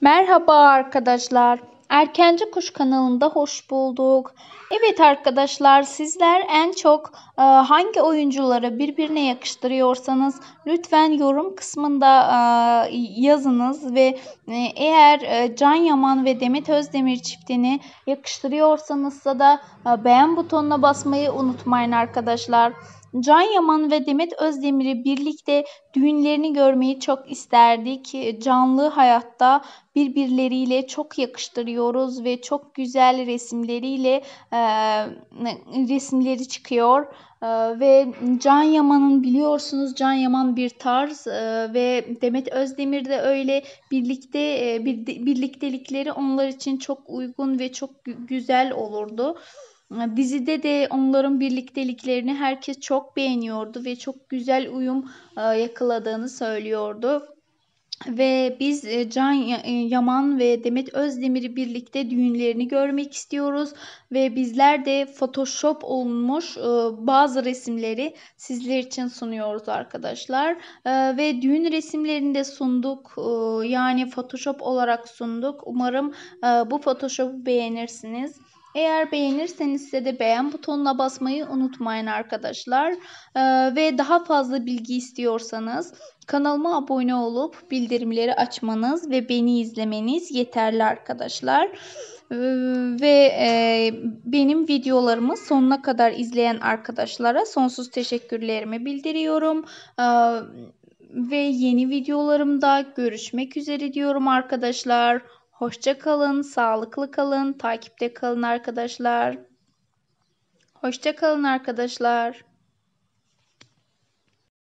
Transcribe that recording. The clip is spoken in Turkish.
Merhaba arkadaşlar. Erkenci Kuş kanalında hoş bulduk. Evet arkadaşlar sizler en çok e, hangi oyuncuları birbirine yakıştırıyorsanız lütfen yorum kısmında e, yazınız ve e, eğer e, Can Yaman ve Demet Özdemir çiftini yakıştırıyorsanız da e, beğen butonuna basmayı unutmayın arkadaşlar. Can Yaman ve Demet Özdemir'i birlikte düğünlerini görmeyi çok isterdik. Canlı hayatta birbirleriyle çok yakıştırıyoruz ve çok güzel resimleriyle e, resimleri çıkıyor. E, ve Can Yaman'ın biliyorsunuz Can Yaman bir tarz e, ve Demet Özdemir de öyle birlikte e, bir, birliktelikleri onlar için çok uygun ve çok güzel olurdu. Ee, dizide de onların birlikteliklerini herkes çok beğeniyordu ve çok güzel uyum e, yakaladığını söylüyordu. Ve biz e, Can e, Yaman ve Demet Özdemir'i birlikte düğünlerini görmek istiyoruz. Ve bizler de Photoshop olmuş bazı resimleri sizler için sunuyoruz arkadaşlar. Ve düğün resimlerini de sunduk. Yani Photoshop olarak sunduk. Umarım bu Photoshop'u beğenirsiniz. Eğer beğenirseniz size de beğen butonuna basmayı unutmayın arkadaşlar. Ee, ve daha fazla bilgi istiyorsanız kanalıma abone olup bildirimleri açmanız ve beni izlemeniz yeterli arkadaşlar. Ee, ve e, benim videolarımı sonuna kadar izleyen arkadaşlara sonsuz teşekkürlerimi bildiriyorum. Ee, ve yeni videolarımda görüşmek üzere diyorum arkadaşlar. Hoşça kalın, sağlıklı kalın, takipte kalın arkadaşlar. Hoşça kalın arkadaşlar.